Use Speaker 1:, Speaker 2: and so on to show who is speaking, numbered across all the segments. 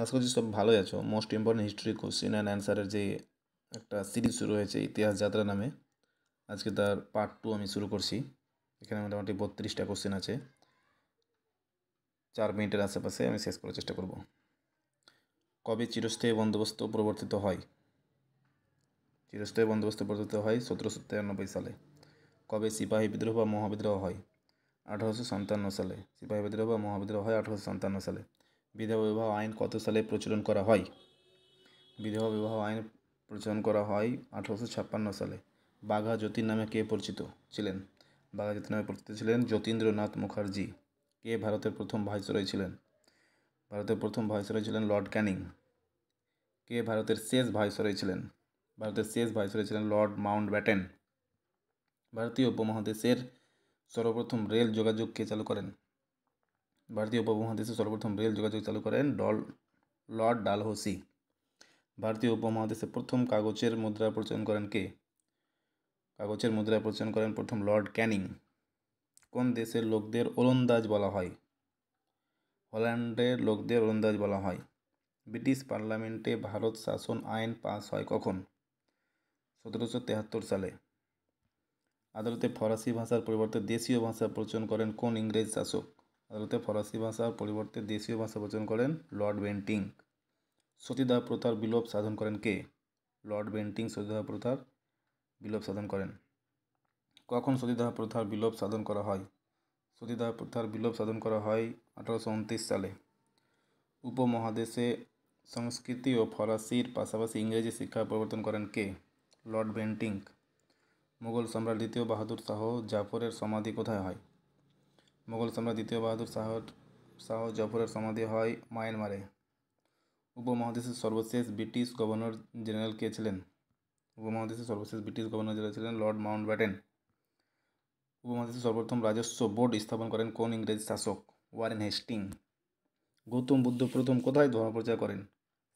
Speaker 1: আশা করছি সব ভালোই আছো most important history question and অ্যান্সারের যে একটা সিরিজ শুরু হয়েছে ইতিহাস যাত্রা নামে আজকে তার পার্ট টু আমি শুরু করছি এখানে মোটামুটি বত্রিশটা কোশ্চেন আছে চার মিনিটের আশেপাশে আমি শেষ করার চেষ্টা করব কবে চিরস্থায়ী বন্দোবস্ত প্রবর্তিত হয় চিরস্থায়ী বন্দোবস্ত প্রবর্তিত হয় সতেরোশো তিরানব্বই সালে কবে সিপাহী বিদ্রোহ বা মহাবিদ্রোহ হয় আঠারোশো সালে সিপাহী বিদ্রোহ বা মহাবিদ্রোহ হয় আঠারোশো সালে বিধবা বিবাহ আইন কত সালে প্রচলন করা হয় বিধবা বিবাহ আইন প্রচলন করা হয় আঠারোশো ছাপ্পান্ন সালে বাঘা যতীন নামে কে পরিচিত ছিলেন বাঘা যতীন নামে পরিচিত ছিলেন যতীন্দ্রনাথ মুখার্জি কে ভারতের প্রথম ভাইসরয় ছিলেন ভারতের প্রথম ভাইসরয় ছিলেন লর্ড ক্যানিং কে ভারতের শেষ ভাইসরয় ছিলেন ভারতের শেষ ভাইসরয় ছিলেন লর্ড মাউন্ট ব্যাটেন ভারতীয় উপমহাদেশের সর্বপ্রথম রেল যোগাযোগ কে চালু করেন ভারতীয় উপমহাদেশে সর্বপ্রথম রেল যোগাযোগ চালু করেন ডল লর্ড ডালহৌসি ভারতীয় উপমহাদেশে প্রথম কাগজের মুদ্রা প্রচলন করেন কে কাগজের মুদ্রা প্রচলন করেন প্রথম লর্ড ক্যানিং কোন দেশের লোকদের ওলন্দাজ বলা হয় হল্যান্ডের লোকদের ওলন্দাজ বলা হয় ব্রিটিশ পার্লামেন্টে ভারত শাসন আইন পাস হয় কখন সতেরোশো তেহাত্তর সালে আদালতে ফরাসি ভাষার পরিবর্তে দেশীয় ভাষা প্রচলন করেন কোন ইংরেজ শাসক ভারতে ফরাসি ভাষার পরিবর্তে দেশীয় ভাষা প্রচলন করেন লর্ড বেন্টিং সতীদাহ প্রথার বিলোপ সাধন করেন কে লর্ড বেন্টিং সতীদাহ প্রথার বিলোপ সাধন করেন কখন সতীদাহ প্রথার বিলোপ সাধন করা হয় সতীদাহ প্রথার বিলোপ সাধন করা হয় আঠারোশো সালে উপমহাদেশে সংস্কৃতি ও ফরাসির পাশাপাশি ইংরেজি শিক্ষা পরিবর্তন করেন কে লর্ড বেন্টিং মুঘল সম্রাট দ্বিতীয় বাহাদুর শাহ জাফরের সমাধি কোথায় হয় মোগল সম্রাট দ্বিতীয় বাহাদুর শাহ শাহ জফরের সমাধি হয় মায়ানমারে উপমহাদেশের সর্বশেষ ব্রিটিশ গভর্নর জেনারেল কে ছিলেন উপমহাদেশের সর্বশেষ ব্রিটিশ গভর্নর জেনারেল ছিলেন লর্ড মাউন্ট ব্যাটেন উপমহাদেশের সর্বপ্রথম রাজস্ব বোর্ড স্থাপন করেন কোন ইংরেজ শাসক ওয়ারেন হেস্টিং গৌতম বুদ্ধ প্রথম কোথায় ধর্মপ্রচার করেন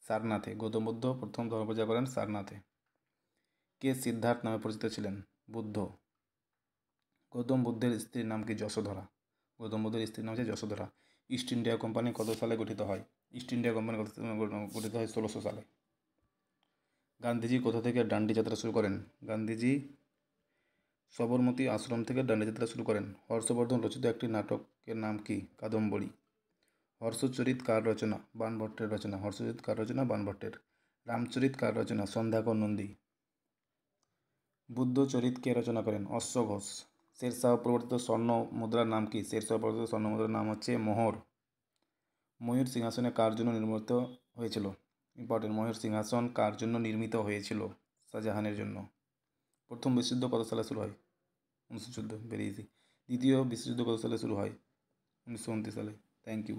Speaker 1: সারনাথে গৌতম বুদ্ধ প্রথম ধর্মপ্রচার করেন সারনাথে কে সিদ্ধার্থ নামে পরিচিত ছিলেন বুদ্ধ গৌতম বুদ্ধের স্ত্রীর নাম কি যশোধরা গৌতম বুদ্ধের স্ত্রীর নাম হচ্ছে যশোধরা ইস্ট ইন্ডিয়া কোম্পানি কত সালে গঠিত হয় ইস্ট ইন্ডিয়া কোম্পানি কত গঠিত হয় ষোলোশো সালে গান্ধীজি কোথা থেকে ডান্ডি যাত্রা শুরু করেন গান্ধীজি সবরমতী আশ্রম থেকে ডান্ডি যাত্রা শুরু করেন হর্ষবর্ধন রচিত একটি নাটকের নাম কি কাদম্বরী হর্ষচরিত কার রচনা বানভট্টের রচনা হর্ষচরিত কার রচনা বানভট্টের রামচরিত কার রচনা সন্ধ্যাকর নন্দী বুদ্ধচরিত কে রচনা করেন অশ্ব ঘোষ শেরশাহ প্রবর্তিত স্বর্ণ মুদ্রার নাম কি শেরশাহ প্রবর্তিত স্বর্ণ মুদ্রার নাম হচ্ছে মোহর ময়ূর সিংহাসনে কার জন্য নির্মিত হয়েছিল ইম্পর্টেন্ট ময়ূর সিংহাসন কার জন্য নির্মিত হয়েছিল শাহজাহানের জন্য প্রথম বিশ্বযুদ্ধ কত সালে শুরু হয় উনিশশো চোদ্দো ভেরি ইজি দ্বিতীয় বিশ্বযুদ্ধ কত সালে শুরু হয় উনিশশো উনত্রিশ সালে থ্যাংক ইউ